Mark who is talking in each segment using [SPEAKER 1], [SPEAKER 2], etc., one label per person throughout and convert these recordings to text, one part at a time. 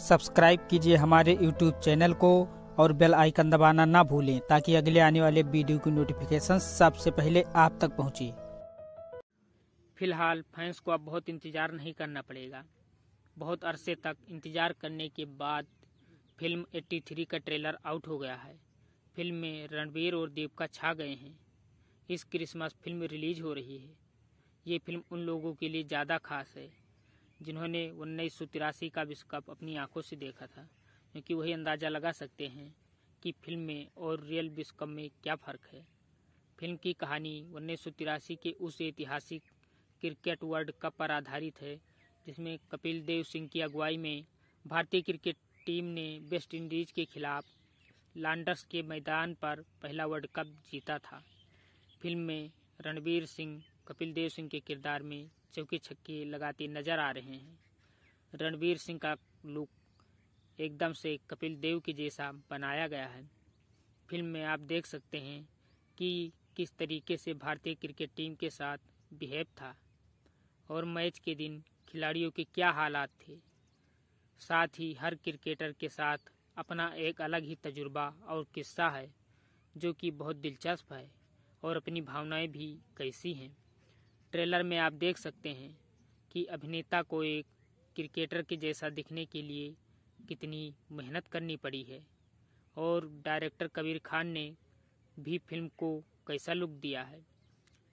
[SPEAKER 1] Subscribe कीजिए हमारे YouTube channel को और बेल आइकन दबाना ना भूलें ताकि अगले आने वाले वीडियो की नोटिफिकेशन सबसे पहले आप तक पहुंचे। फिलहाल फैंस को अब बहुत इंतज़ार नहीं करना पड़ेगा बहुत अरसे तक इंतज़ार करने के बाद फिल्म 83 का ट्रेलर आउट हो गया है फिल्म में रणबीर और देवका छा गए हैं इस क्रिसमस फिल्म रिलीज हो रही है ये फिल्म उन लोगों के लिए ज़्यादा खास है जिन्होंने उन्नीस का विश्व कप अपनी आंखों से देखा था क्योंकि वही अंदाज़ा लगा सकते हैं कि फिल्म में और रियल विश्व कप में क्या फ़र्क है फिल्म की कहानी उन्नीस के उस ऐतिहासिक क्रिकेट वर्ल्ड कप पर आधारित है जिसमें कपिल देव सिंह की अगुवाई में भारतीय क्रिकेट टीम ने वेस्ट इंडीज़ के खिलाफ लांडर्स के मैदान पर पहला वर्ल्ड कप जीता था फिल्म में रणवीर सिंह कपिल देव सिंह के किरदार में चौकी छक्के लगाते नजर आ रहे हैं रणवीर सिंह का लुक एकदम से कपिल देव के जैसा बनाया गया है फिल्म में आप देख सकते हैं कि किस तरीके से भारतीय क्रिकेट टीम के साथ बिहेव था और मैच के दिन खिलाड़ियों के क्या हालात थे साथ ही हर क्रिकेटर के साथ अपना एक अलग ही तजुर्बा और किस्सा है जो कि बहुत दिलचस्प है और अपनी भावनाएं भी कैसी हैं ट्रेलर में आप देख सकते हैं कि अभिनेता को एक क्रिकेटर के जैसा दिखने के लिए कितनी मेहनत करनी पड़ी है और डायरेक्टर कबीर खान ने भी फिल्म को कैसा लुक दिया है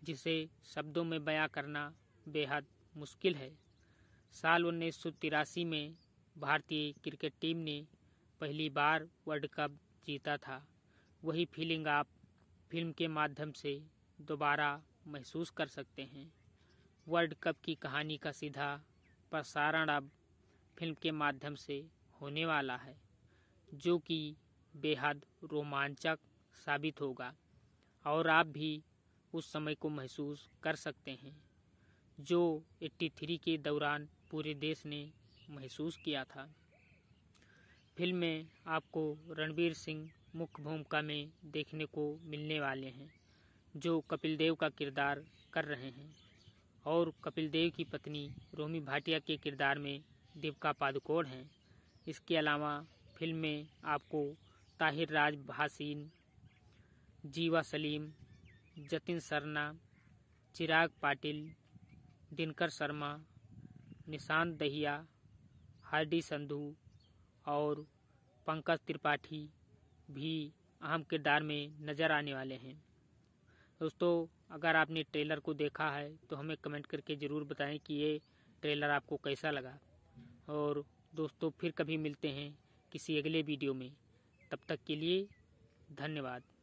[SPEAKER 1] जिसे शब्दों में बयां करना बेहद मुश्किल है साल उन्नीस में भारतीय क्रिकेट टीम ने पहली बार वर्ल्ड कप जीता था वही फीलिंग आप फिल्म के माध्यम से दोबारा महसूस कर सकते हैं वर्ल्ड कप की कहानी का सीधा प्रसारण अब फिल्म के माध्यम से होने वाला है जो कि बेहद रोमांचक साबित होगा और आप भी उस समय को महसूस कर सकते हैं जो 83 के दौरान पूरे देश ने महसूस किया था फिल्म में आपको रणवीर सिंह मुख्य भूमिका में देखने को मिलने वाले हैं जो कपिल देव का किरदार कर रहे हैं और कपिल देव की पत्नी रोमी भाटिया के किरदार में दीपिका पादुकोण हैं इसके अलावा फिल्म में आपको ताहिर राज भासीन जीवा सलीम जतिन सरना चिराग पाटिल दिनकर शर्मा निशांत दहिया हार्डी संधू और पंकज त्रिपाठी भी अहम किरदार में नज़र आने वाले हैं दोस्तों अगर आपने ट्रेलर को देखा है तो हमें कमेंट करके ज़रूर बताएं कि ये ट्रेलर आपको कैसा लगा और दोस्तों फिर कभी मिलते हैं किसी अगले वीडियो में तब तक के लिए धन्यवाद